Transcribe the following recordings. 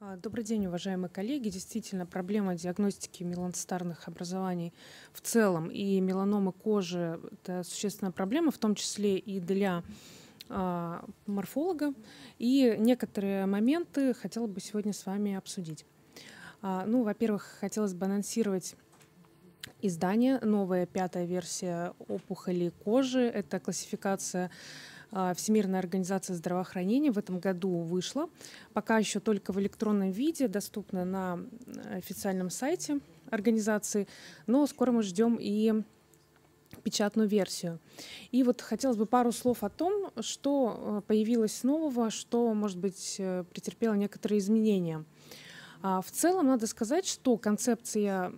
А, добрый день, уважаемые коллеги. Действительно, проблема диагностики меланстарных образований в целом и меланомы кожи – это существенная проблема, в том числе и для а, морфолога. И некоторые моменты хотела бы сегодня с вами обсудить. А, ну, во-первых, хотелось бы анонсировать издание, новая пятая версия опухоли кожи. Это классификация а, Всемирная организация здравоохранения в этом году вышла. Пока еще только в электронном виде, доступна на э, официальном сайте организации, но скоро мы ждем и печатную версию. И вот хотелось бы пару слов о том, что э, появилось нового, что, может быть, э, претерпело некоторые изменения. А, в целом, надо сказать, что концепция,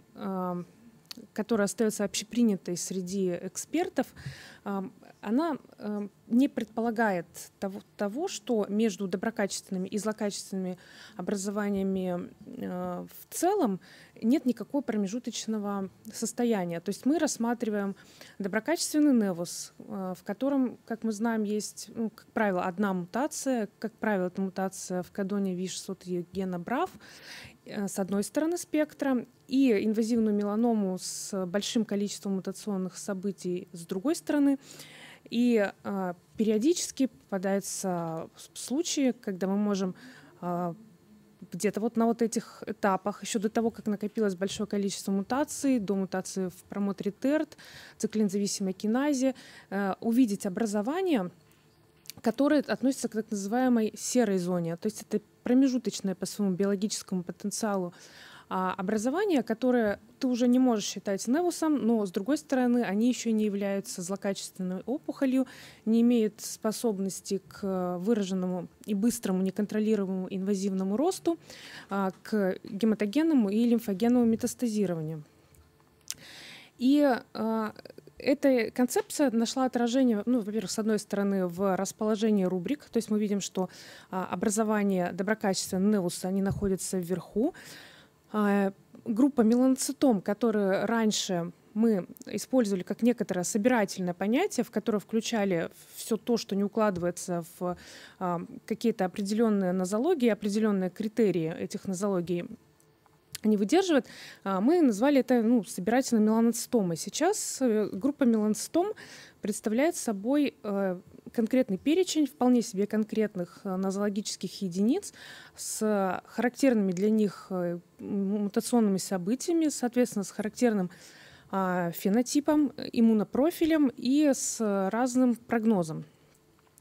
которая остается общепринятой среди экспертов, она не предполагает того, того, что между доброкачественными и злокачественными образованиями э, в целом нет никакого промежуточного состояния. То есть мы рассматриваем доброкачественный невус, э, в котором, как мы знаем, есть, ну, как правило, одна мутация, как правило, это мутация в кадоне виш 103 гена БРАВ, э, с одной стороны спектра, и инвазивную меланому с большим количеством мутационных событий с другой стороны. И э, периодически попадаются случаи, когда мы можем э, где-то вот на вот этих этапах, еще до того, как накопилось большое количество мутаций, до мутации в промотре ТЕРТ, циклинзависимой киназе, э, увидеть образование, которое относится к так называемой серой зоне. То есть это промежуточное по своему биологическому потенциалу э, а, образование, которое ты уже не можешь считать невусом, но, с другой стороны, они еще не являются злокачественной опухолью, не имеют способности к выраженному и быстрому неконтролируемому инвазивному росту, а, к гематогенному и лимфогенному метастазированию. И а, эта концепция нашла отражение, ну, во-первых, с одной стороны, в расположении рубрик, то есть мы видим, что а, образование доброкачественного невуса, они находятся вверху, а, группа меланцитом, которую раньше мы использовали как некоторое собирательное понятие, в которое включали все то, что не укладывается в а, какие-то определенные нозологии, определенные критерии этих нозологий не выдерживает, а, мы назвали это ну, собирательной меланоцитомой. Сейчас э, группа меланцитом представляет собой э, конкретный перечень вполне себе конкретных э, нозологических единиц с характерными для них э, мутационными событиями, соответственно, с характерным а, фенотипом, э, иммунопрофилем и с разным прогнозом.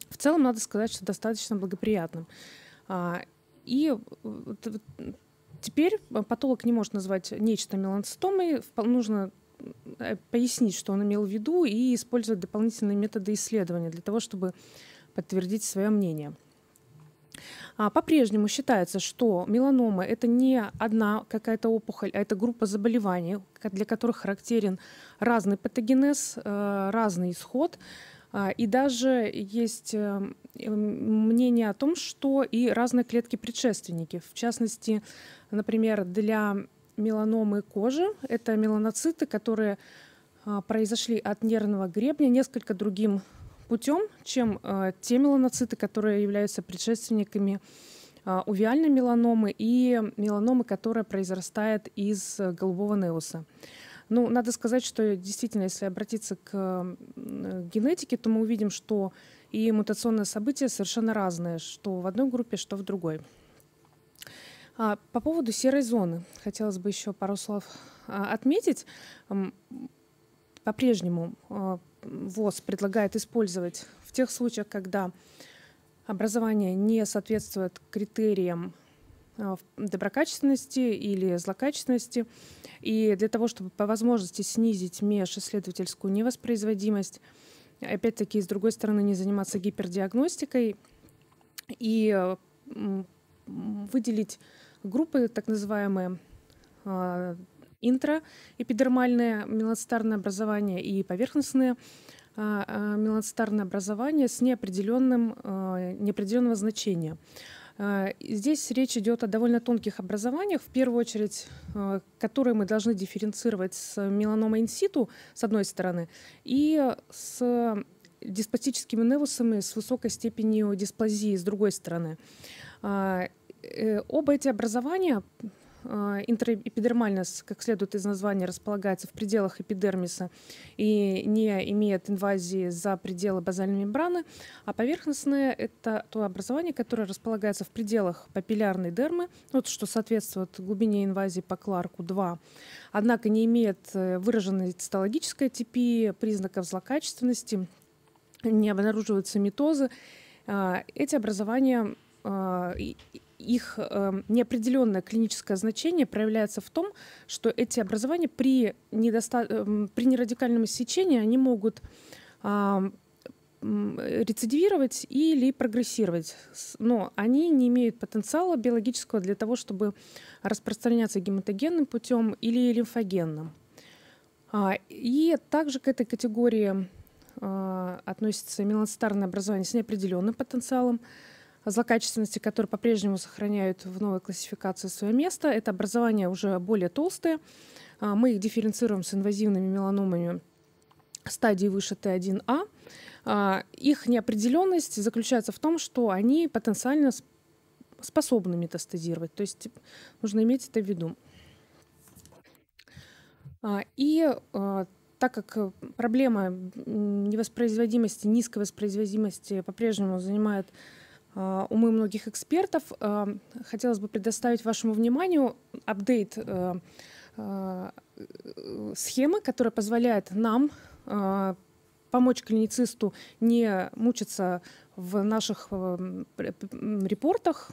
В целом, надо сказать, что достаточно благоприятным. А, и теперь патолог не может назвать нечто меланцитомой, нужно Э, пояснить, что он имел в виду, и использовать дополнительные методы исследования для того, чтобы подтвердить свое мнение. А по-прежнему считается, что меланомы это не одна какая-то опухоль, а это группа заболеваний, для которых характерен разный патогенез, э, разный исход. А, и даже есть э, мнение о том, что и разные клетки предшественники. В частности, например, для меланомы кожи. Это меланоциты, которые а, произошли от нервного гребня несколько другим путем, чем а, те меланоциты, которые являются предшественниками а, увиальной меланомы и меланомы, которая произрастает из голубого неуса. Ну, надо сказать, что действительно, если обратиться к генетике, то мы увидим, что и мутационные события совершенно разные, что в одной группе, что в другой. А, по поводу серой зоны хотелось бы еще пару слов а, отметить. По-прежнему а, ВОЗ предлагает использовать в тех случаях, когда образование не соответствует критериям доброкачественности или злокачественности. И для того, чтобы по возможности снизить межисследовательскую невоспроизводимость, опять-таки, с другой стороны, не заниматься гипердиагностикой и выделить группы, так называемые а, интроэпидермальное меланцитарное образование и поверхностное а, а, меланцитарное образование с неопределенным, неопределенного значения. Здесь речь идет о довольно тонких образованиях, в первую очередь, которые мы должны дифференцировать с меланомой инситу, с одной стороны, и с диспастическими невусами с высокой степенью дисплазии, с другой стороны. Э, оба эти образования, а, интерэпидермальность, как следует из названия, располагается в пределах эпидермиса и не имеет инвазии за пределы базальной мембраны, а поверхностное — это то образование, которое располагается в пределах папиллярной дермы, вот что соответствует глубине инвазии по Кларку-2, однако не имеет э, выраженной цитологической типии, признаков злокачественности, не обнаруживаются митозы. А, эти образования а, их эм, неопределенное клиническое значение проявляется в том, что эти образования при, недоста... Эм, при нерадикальном иссечении они могут рецидивировать или прогрессировать. Но они не имеют потенциала биологического для того, чтобы распространяться гематогенным путем или лимфогенным. А, и также к этой категории а, относятся меланцитарные образования с неопределенным потенциалом, злокачественности, которые по-прежнему сохраняют в новой классификации свое место. Это образования уже более толстые. А, мы их дифференцируем с инвазивными меланомами стадии выше Т1А. А, их неопределенность заключается в том, что они потенциально способны метастазировать. То есть нужно иметь это в виду. А, и так как проблема невоспроизводимости, низкой воспроизводимости по-прежнему занимает а, умы многих экспертов. А, хотелось бы предоставить вашему вниманию апдейт а, схемы, которая позволяет нам помочь клиницисту не мучиться в наших репортах,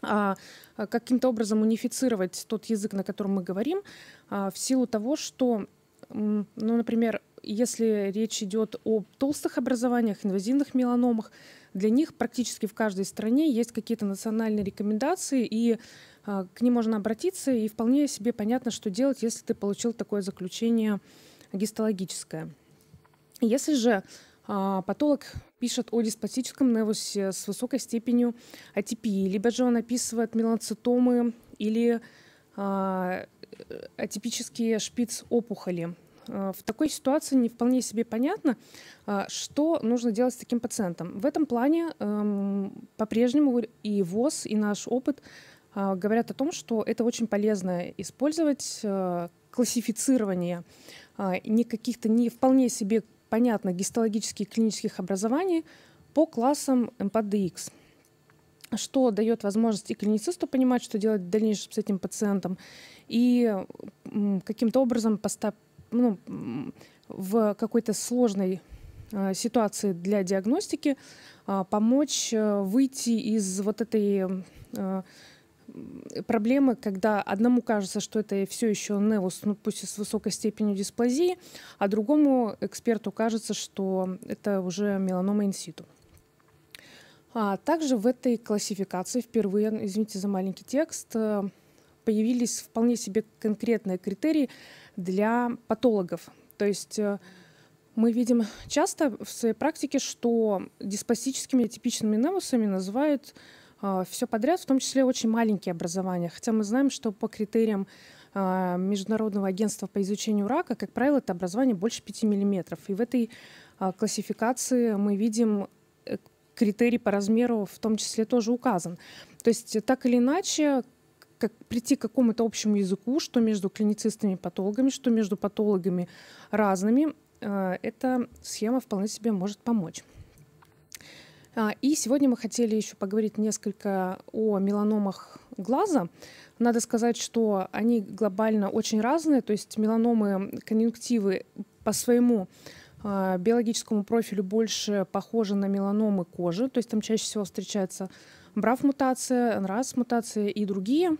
а каким-то образом унифицировать тот язык, на котором мы говорим, в силу того, что, ну, например, если речь идет о толстых образованиях, инвазивных меланомах, для них практически в каждой стране есть какие-то национальные рекомендации, и а, к ним можно обратиться, и вполне себе понятно, что делать, если ты получил такое заключение гистологическое. Если же а, Патолог пишет о деспотическом невусе с высокой степенью атипии, либо же он описывает меланцитомы или а, э, атипические шпиц опухоли. Э, в такой ситуации не вполне себе понятно, э, что нужно делать с таким пациентом. В этом плане эм, по-прежнему и ВОЗ, и наш опыт э, говорят о том, что это очень полезно использовать классифицирование не каких-то не вполне себе понятных гистологических клинических образований по классам МПДХ что дает возможность и клиницисту понимать, что делать в дальнейшем с этим пациентом, и каким-то образом ну, в какой-то сложной э, ситуации для диагностики а, помочь э, выйти из вот этой э, проблемы, когда одному кажется, что это все еще неус, ну пусть и с высокой степенью дисплазии, а другому эксперту кажется, что это уже меланома инситу. А также в этой классификации впервые, извините за маленький текст, появились вполне себе конкретные критерии, для патологов. То есть э, мы видим часто в своей практике, что диспастическими типичными невусами называют э, все подряд, в том числе очень маленькие образования. Хотя мы знаем, что по критериям э, Международного агентства по изучению рака, как правило, это образование больше 5 мм. И в этой классификации мы видим критерий по размеру в том числе тоже указан. То есть так или иначе как, прийти к какому-то общему языку, что между клиницистами и патологами, что между патологами разными, э, эта схема вполне себе может помочь. А, и сегодня мы хотели еще поговорить несколько о меланомах глаза. Надо сказать, что они глобально очень разные, то есть меланомы конъюнктивы по своему а, биологическому профилю больше похожи на меланомы кожи, то есть там чаще всего встречается БРАФ-мутация, НРАС-мутация и другие,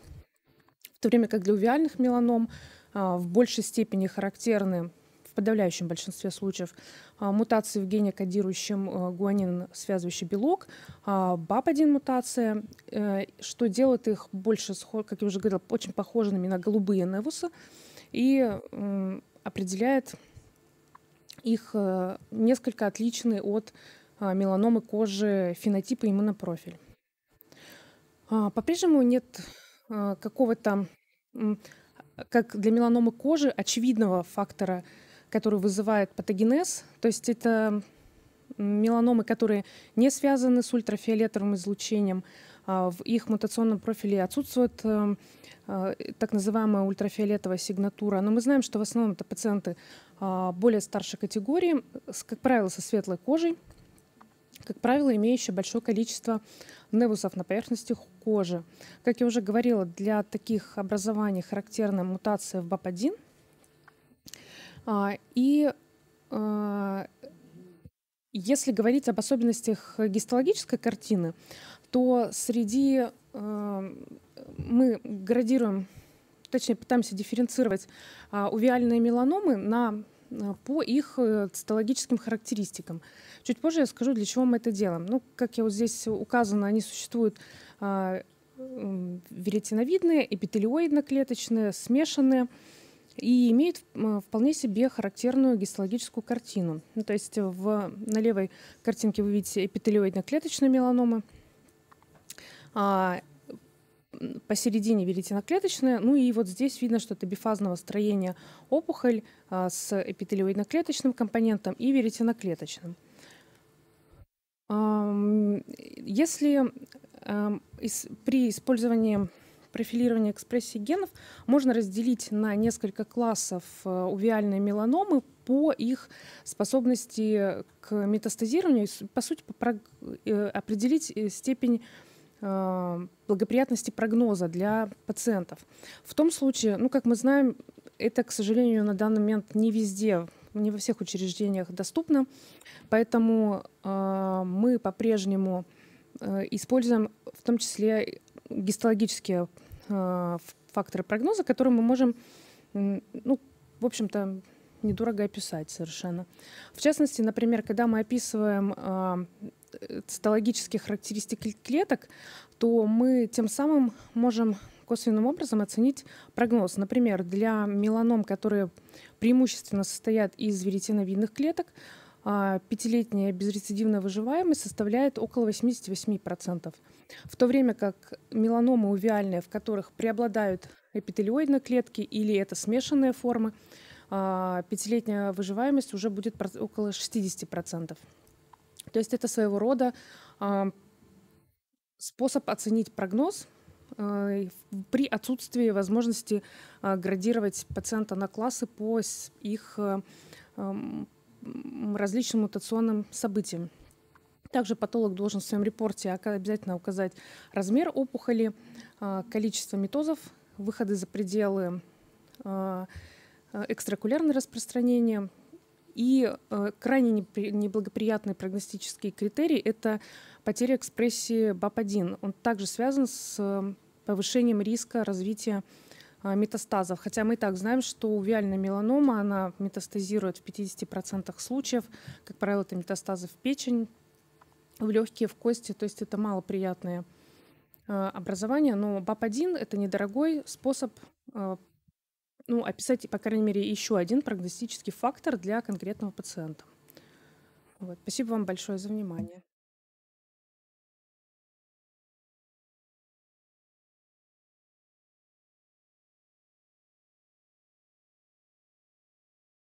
в то время как для увиальных меланом а, в большей степени характерны в подавляющем большинстве случаев а, мутации в гене, кодирующем а, гуанин, связывающий белок, БАП-1 мутация, э, что делает их больше, как я уже говорила, очень похожими на голубые невусы и определяет их э, несколько отличный от меланомы кожи фенотипы иммунопрофиль. А, по-прежнему нет а, какого-то, как для меланомы кожи, очевидного фактора, который вызывает патогенез. То есть это меланомы, которые не связаны с ультрафиолетовым излучением. А в их мутационном профиле отсутствует эм, так называемая ультрафиолетовая сигнатура. Но мы знаем, что в основном это пациенты более старшей категории, как правило, со светлой кожей, как правило, имеющая большое количество невусов на поверхности кожи. Как я уже говорила, для таких образований характерна мутация в БАП-1. А, и а, если говорить об особенностях гистологической картины, то среди а, мы градируем, точнее пытаемся дифференцировать увиальные меланомы на Э, по их э, цитологическим характеристикам. Чуть позже я скажу, для чего мы это делаем. Ну, как я вот здесь указано, они существуют а, веретиновидные, эпителиоидно-клеточные, смешанные и имеют вполне себе характерную гистологическую картину. Ну, то есть в, на левой картинке вы видите эпителиоидно-клеточные меланомы, а, посередине веретеноклеточная, ну и вот здесь видно, что это бифазного строения опухоль а, с эпителиоидноклеточным компонентом и веретеноклеточным. Если при использовании профилирования экспрессии генов можно разделить на несколько классов э, увиальные меланомы по их способности к метастазированию, по сути, э, определить э, степень Э, благоприятности прогноза для пациентов. В том случае, ну, как мы знаем, это, к сожалению, на данный момент не везде, не во всех учреждениях доступно, поэтому э, мы по-прежнему э, используем в том числе гистологические э, факторы прогноза, которые мы можем, э, ну, в общем-то, недорого описать совершенно. В частности, например, когда мы описываем э, цитологических характеристик клеток, то мы тем самым можем косвенным образом оценить прогноз. Например, для меланом, которые преимущественно состоят из веретиновидных клеток, а, пятилетняя безрецидивная выживаемость составляет около 88%. В то время как меланомы увиальные, в которых преобладают эпителиоидные клетки или это смешанные формы, а, пятилетняя выживаемость уже будет около 60%. То есть это своего рода способ оценить прогноз э, при отсутствии возможности э, градировать пациента на классы по их э, различным мутационным событиям. Также патолог должен в своем репорте обязательно указать размер опухоли, количество метозов, выходы за пределы экстракулярное распространение, и э, крайне неблагоприятный прогностический критерий — это потеря экспрессии БАП-1. Он также связан с эм, повышением риска развития э, метастазов. Хотя мы и так знаем, что увиальная меланома, она метастазирует в 50% случаев. Как правило, это метастазы в печень, в легкие, в кости. То есть это малоприятные э, образование Но БАП-1 – это недорогой способ э, ну, описать, по крайней мере, еще один прогностический фактор для конкретного пациента. Вот. Спасибо вам большое за внимание.